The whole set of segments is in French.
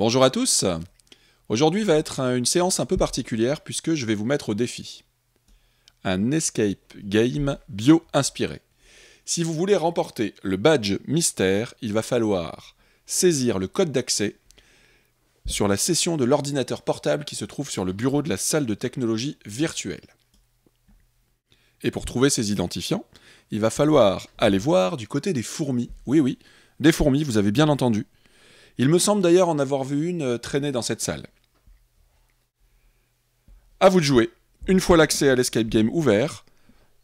Bonjour à tous Aujourd'hui va être une séance un peu particulière puisque je vais vous mettre au défi. Un escape game bio-inspiré. Si vous voulez remporter le badge mystère, il va falloir saisir le code d'accès sur la session de l'ordinateur portable qui se trouve sur le bureau de la salle de technologie virtuelle. Et pour trouver ces identifiants, il va falloir aller voir du côté des fourmis. Oui, oui, des fourmis, vous avez bien entendu. Il me semble d'ailleurs en avoir vu une euh, traîner dans cette salle. À vous de jouer. Une fois l'accès à l'escape game ouvert,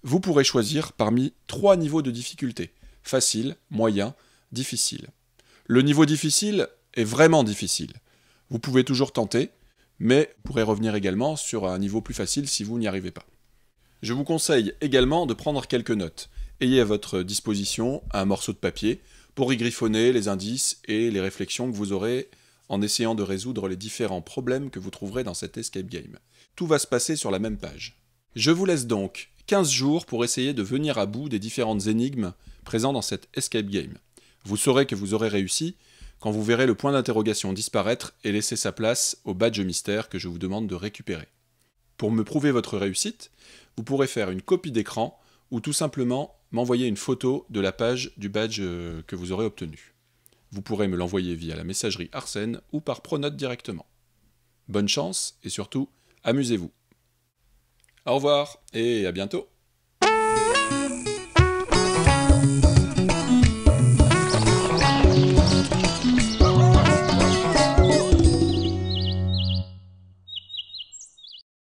vous pourrez choisir parmi trois niveaux de difficulté facile, moyen, difficile. Le niveau difficile est vraiment difficile. Vous pouvez toujours tenter, mais vous pourrez revenir également sur un niveau plus facile si vous n'y arrivez pas. Je vous conseille également de prendre quelques notes. Ayez à votre disposition un morceau de papier pour y griffonner les indices et les réflexions que vous aurez en essayant de résoudre les différents problèmes que vous trouverez dans cet escape game. Tout va se passer sur la même page. Je vous laisse donc 15 jours pour essayer de venir à bout des différentes énigmes présentes dans cet escape game. Vous saurez que vous aurez réussi quand vous verrez le point d'interrogation disparaître et laisser sa place au badge mystère que je vous demande de récupérer. Pour me prouver votre réussite, vous pourrez faire une copie d'écran ou tout simplement m'envoyer une photo de la page du badge euh, que vous aurez obtenu. Vous pourrez me l'envoyer via la messagerie Arsène ou par Pronote directement. Bonne chance et surtout, amusez-vous. Au revoir et à bientôt